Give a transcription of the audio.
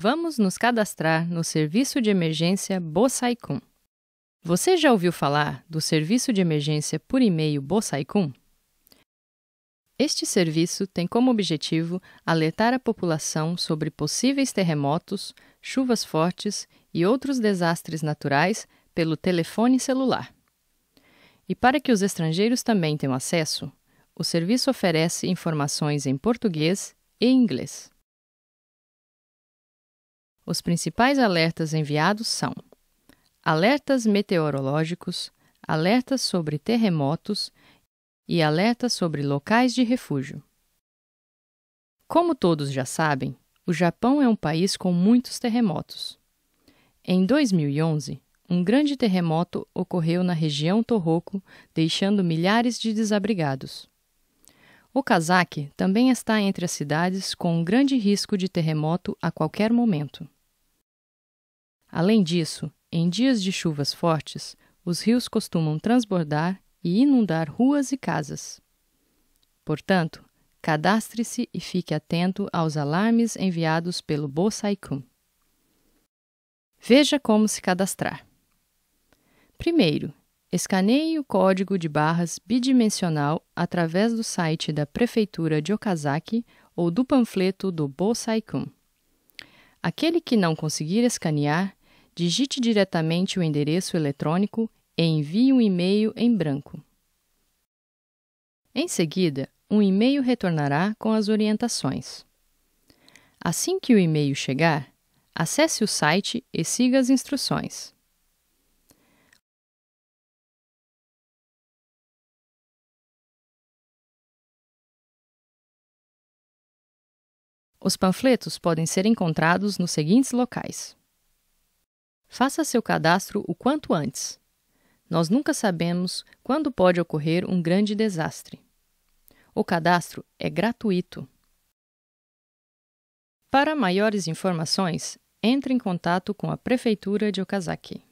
Vamos nos cadastrar no Serviço de Emergência Bosaicum. Você já ouviu falar do Serviço de Emergência por e-mail Bosaicum? Este serviço tem como objetivo alertar a população sobre possíveis terremotos, chuvas fortes e outros desastres naturais pelo telefone celular. E para que os estrangeiros também tenham acesso, o serviço oferece informações em português e inglês. Os principais alertas enviados são: alertas meteorológicos, alertas sobre terremotos e alertas sobre locais de refúgio. Como todos já sabem, o Japão é um país com muitos terremotos. Em 2011, um grande terremoto ocorreu na região Tohoku, deixando milhares de desabrigados. Okazaki também está entre as cidades com um grande risco de terremoto a qualquer momento. Além disso, em dias de chuvas fortes, os rios costumam transbordar e inundar ruas e casas. Portanto, cadastre-se e fique atento aos alarmes enviados pelo Bosaikun. Veja como se cadastrar. Primeiro, Escaneie o código de barras bidimensional através do site da Prefeitura de Okazaki ou do panfleto do Bosaikun. Aquele que não conseguir escanear, digite diretamente o endereço eletrônico e envie um e-mail em branco. Em seguida, um e-mail retornará com as orientações. Assim que o e-mail chegar, acesse o site e siga as instruções. Os panfletos podem ser encontrados nos seguintes locais. Faça seu cadastro o quanto antes. Nós nunca sabemos quando pode ocorrer um grande desastre. O cadastro é gratuito. Para maiores informações, entre em contato com a Prefeitura de Okazaki.